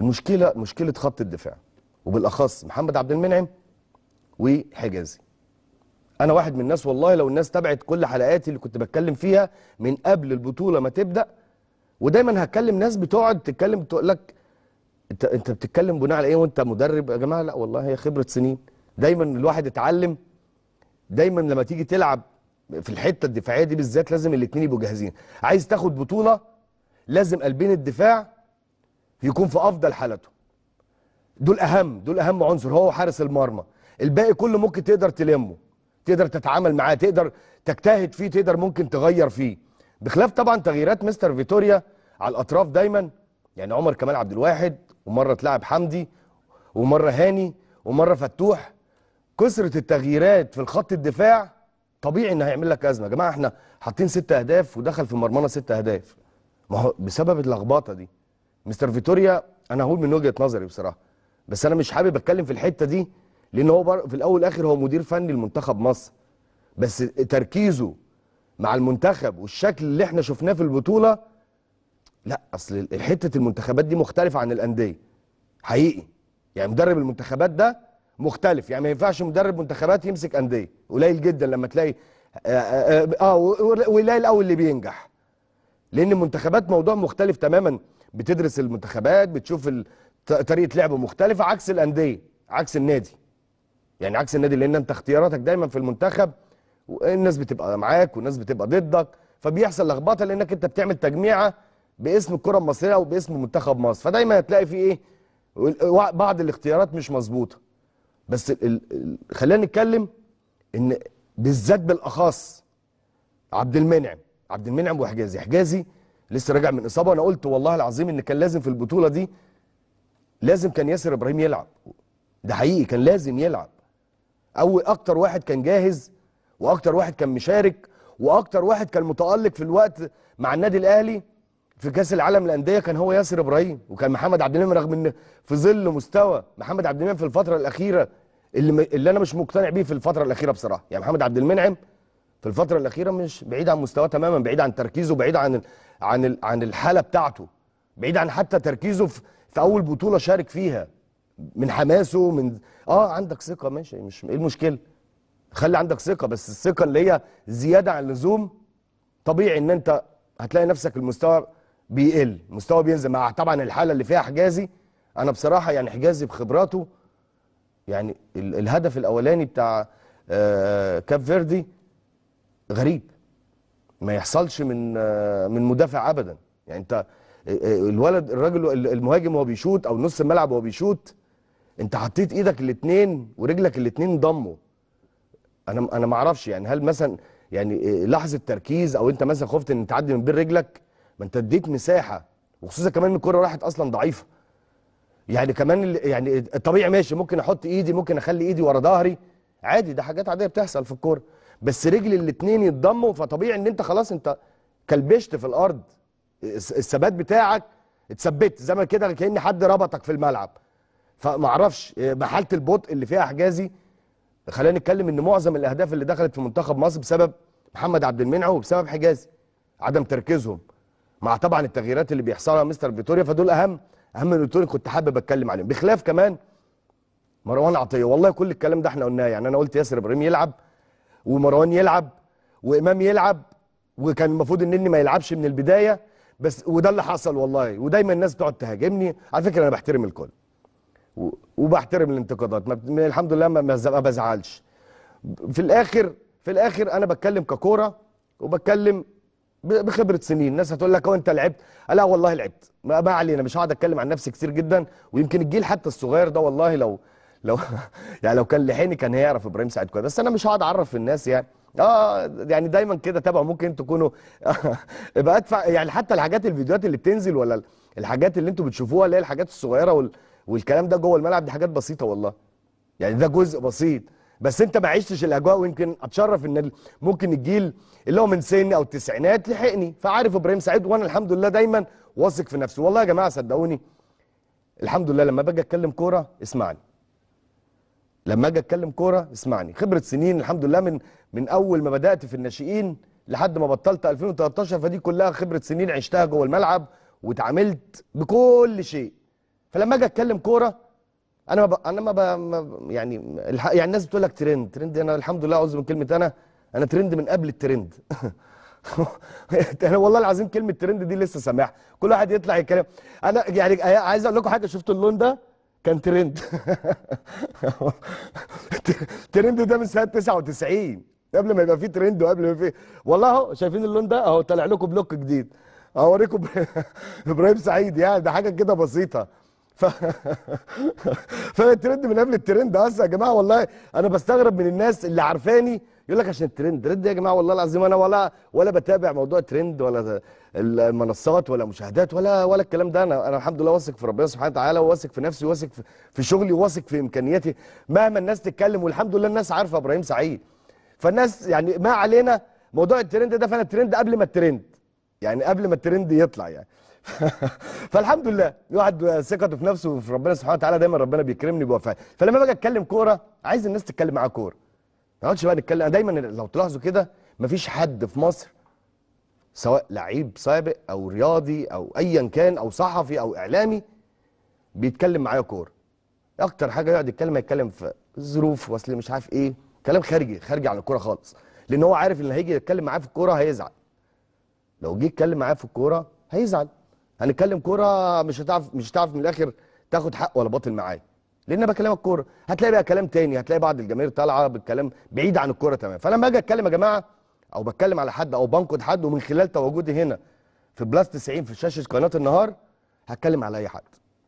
المشكله مشكله خط الدفاع وبالاخص محمد عبد المنعم وحجازي انا واحد من الناس والله لو الناس تابعت كل حلقاتي اللي كنت بتكلم فيها من قبل البطوله ما تبدا ودايما هتكلم ناس بتقعد تتكلم تقول لك انت انت بتتكلم بناء على ايه وانت مدرب يا جماعه لا والله هي خبره سنين دايما الواحد اتعلم دايما لما تيجي تلعب في الحته الدفاعيه دي بالذات لازم الاثنين يبقوا جاهزين عايز تاخد بطوله لازم قلبين الدفاع يكون في افضل حالته دول اهم دول اهم عنصر هو حارس المرمى الباقي كله ممكن تقدر تلمه تقدر تتعامل معاه تقدر تجتهد فيه تقدر ممكن تغير فيه بخلاف طبعا تغييرات مستر فيتوريا على الاطراف دايما يعني عمر كمال عبد الواحد ومره اتلعب حمدي ومره هاني ومره فتوح كثره التغييرات في الخط الدفاع طبيعي ان هيعمل لك ازمه يا جماعه احنا حاطين ست اهداف ودخل في مرمانا ست اهداف ما هو بسبب اللخبطه دي مستر فيتوريا انا هقول من وجهه نظري بصراحه بس انا مش حابب اتكلم في الحته دي لان هو في الاول والاخر هو مدير فني لمنتخب مصر بس تركيزه مع المنتخب والشكل اللي احنا شفناه في البطوله لا اصل حته المنتخبات دي مختلفه عن الانديه حقيقي يعني مدرب المنتخبات ده مختلف يعني ما ينفعش مدرب منتخبات يمسك انديه قليل جدا لما تلاقي اه, آه, آه, آه، ويلاقي الاول اللي بينجح لان المنتخبات موضوع مختلف تماما بتدرس المنتخبات بتشوف طريقه لعبه مختلفه عكس الانديه عكس النادي يعني عكس النادي لان انت اختياراتك دايما في المنتخب والناس بتبقى معاك والناس بتبقى ضدك فبيحصل لخبطه لانك انت بتعمل تجميعه باسم الكره المصريه وباسم منتخب مصر فدايما هتلاقي في ايه بعض الاختيارات مش مظبوطه بس خلينا نتكلم ان بالذات بالاخص عبد المنعم عبد المنعم وحجازي حجازي لسه راجع من اصابه وانا قلت والله العظيم ان كان لازم في البطوله دي لازم كان ياسر ابراهيم يلعب ده حقيقي كان لازم يلعب او اكتر واحد كان جاهز واكتر واحد كان مشارك واكتر واحد كان متالق في الوقت مع النادي الاهلي في كاس العالم للانديه كان هو ياسر ابراهيم وكان محمد عبد المنعم رغم ان في ظل مستوى محمد عبد المنعم في الفتره الاخيره اللي, اللي انا مش مقتنع بيه في الفتره الاخيره بصراحه يعني محمد عبد المنعم في الفتره الاخيره مش بعيد عن مستواه تماما بعيد عن تركيزه بعيد عن عن عن الحاله بتاعته بعيد عن حتى تركيزه في, في اول بطوله شارك فيها من حماسه من اه عندك ثقه ماشي مش ايه المشكله خلي عندك ثقه بس الثقه اللي هي زياده عن اللزوم طبيعي ان انت هتلاقي نفسك المستوى بيقل مستوى بينزل مع طبعا الحاله اللي فيها حجازي انا بصراحه يعني حجازي بخبراته يعني الهدف الاولاني بتاع آه، كاب فيردي غريب ما يحصلش من من مدافع ابدا يعني انت الولد الراجل المهاجم وهو بيشوط او نص الملعب وهو بيشوط انت حطيت ايدك الاثنين ورجلك الاثنين ضموا انا انا ما اعرفش يعني هل مثلا يعني لحظه تركيز او انت مثلا خفت ان تعدي من بين رجلك ما انت اديت مساحه وخصوصا كمان الكره راحت اصلا ضعيفه يعني كمان يعني الطبيعي ماشي ممكن احط ايدي ممكن اخلي ايدي ورا ظهري عادي ده حاجات عاديه بتحصل في الكوره بس رجل الاثنين يتضموا فطبيعي ان انت خلاص انت كلبشت في الارض الثبات بتاعك اتثبت زي ما كده كان حد ربطك في الملعب فمعرفش حاله البطء اللي فيها حجازي خلينا نتكلم ان معظم الاهداف اللي دخلت في منتخب مصر بسبب محمد عبد المنعم وبسبب حجازي عدم تركيزهم مع طبعا التغييرات اللي بيحصلها مستر فيتوريا فدول اهم اهم النقطتين كنت حابب اتكلم عليهم بخلاف كمان مروان عطيه والله كل الكلام ده احنا قلناه يعني انا قلت ياسر ابراهيم يلعب ومروان يلعب وامام يلعب وكان المفروض النني ما يلعبش من البدايه بس وده اللي حصل والله ودايما الناس تقعد تهاجمني على فكره انا بحترم الكل وبحترم الانتقادات ما الحمد لله ما بزعلش في الاخر في الاخر انا بتكلم ككوره وبتكلم بخبره سنين الناس هتقول لك هو انت لعبت لا والله لعبت ما علينا مش هقعد اتكلم عن نفسي كتير جدا ويمكن الجيل حتى الصغير ده والله لو لو يعني لو كان لحقني كان هيعرف ابراهيم سعد كويس بس انا مش هقعد اعرف الناس يعني اه يعني دايما كده تابعوا ممكن تكونوا ابقى ادفع يعني حتى الحاجات الفيديوهات اللي بتنزل ولا الحاجات اللي انتوا بتشوفوها اللي هي الحاجات الصغيره وال... والكلام ده جوه الملعب دي حاجات بسيطه والله يعني ده جزء بسيط بس انت ما عشتش الاجواء ويمكن اتشرف ان ممكن الجيل اللي هو من سن او التسعينات لحقني فعارف ابراهيم سعيد وانا الحمد لله دايما واثق في نفسي والله يا جماعه صدقوني الحمد لله لما باجي اتكلم كوره اسمعني لما اجي اتكلم كوره اسمعني خبره سنين الحمد لله من من اول ما بدات في الناشئين لحد ما بطلت 2013 فدي كلها خبره سنين عشتها جوه الملعب وتعاملت بكل شيء فلما اجي اتكلم كوره انا ما انا ما, يعني يعني الناس بتقول لك ترند ترند انا الحمد لله اعوذ من كلمه انا انا ترند من قبل الترند انا والله العظيم كلمه ترند دي لسه سامعها كل واحد يطلع يتكلم انا يعني عايز اقول لكم حاجه شفتوا اللون ده كان ترند ترند ده من سنه 99 قبل ما يبقى في ترند وقبل ما في والله اهو شايفين اللون ده اهو طالع لكم بلوك جديد اوريكم ابراهيم سعيد يعني ده حاجه كده بسيطه ف... فالترند من قبل الترند اصلا يا جماعه والله انا بستغرب من الناس اللي عارفاني يقول لك عشان الترند رد يا جماعه والله العظيم انا ولا ولا بتابع موضوع ترند ولا المنصات ولا مشاهدات ولا ولا الكلام ده انا انا الحمد لله واثق في ربنا سبحانه وتعالى وواثق في نفسي وواثق في, شغلي وواثق في امكانياتي مهما الناس تتكلم والحمد لله الناس عارفه ابراهيم سعيد فالناس يعني ما علينا موضوع الترند ده فانا الترند قبل ما الترند يعني قبل ما الترند يطلع يعني فالحمد لله الواحد ثقته في نفسه وفي ربنا سبحانه وتعالى دايما ربنا بيكرمني بوفاء فلما باجي اتكلم كوره عايز الناس تتكلم معاه كوره ما نقعدش بقى نتكلم دايما لو تلاحظوا كده مفيش حد في مصر سواء لعيب سابق او رياضي او ايا كان او صحفي او اعلامي بيتكلم معايا كوره اكتر حاجه يقعد يتكلم هيتكلم في الظروف واصل مش عارف ايه كلام خارجي خارجي عن الكوره خالص لان هو عارف ان هيجي يتكلم معايا في الكوره هيزعل لو جه يتكلم معايا في الكوره هيزعل هنتكلم كوره مش هتعرف مش هتعرف من الاخر تاخد حق ولا باطل معايا لان بكلمك كوره هتلاقي بقى كلام تاني هتلاقي بعض الجماهير طالعه بالكلام بعيد عن الكوره تمام فلما اجي اتكلم يا جماعه او بتكلم على حد او بنقد حد ومن خلال تواجدي هنا في بلاس 90 في شاشه قناه النهار هتكلم على اي حد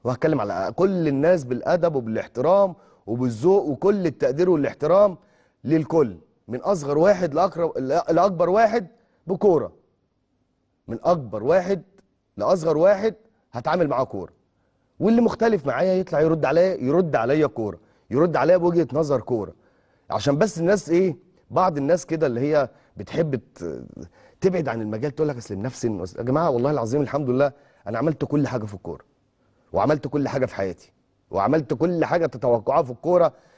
وهتكلم على كل الناس بالادب وبالاحترام وبالذوق وكل التقدير والاحترام للكل من اصغر واحد لاقرب لاكبر واحد بكوره من اكبر واحد لاصغر واحد هتعامل معاه كوره واللي مختلف معايا يطلع يرد عليا يرد عليا كوره يرد عليا بوجهه نظر كوره عشان بس الناس ايه بعض الناس كده اللي هي بتحب تبعد عن المجال تقول لك اصل نفسي يا جماعه والله العظيم الحمد لله انا عملت كل حاجه في الكوره وعملت كل حاجه في حياتي وعملت كل حاجه تتوقعها في الكوره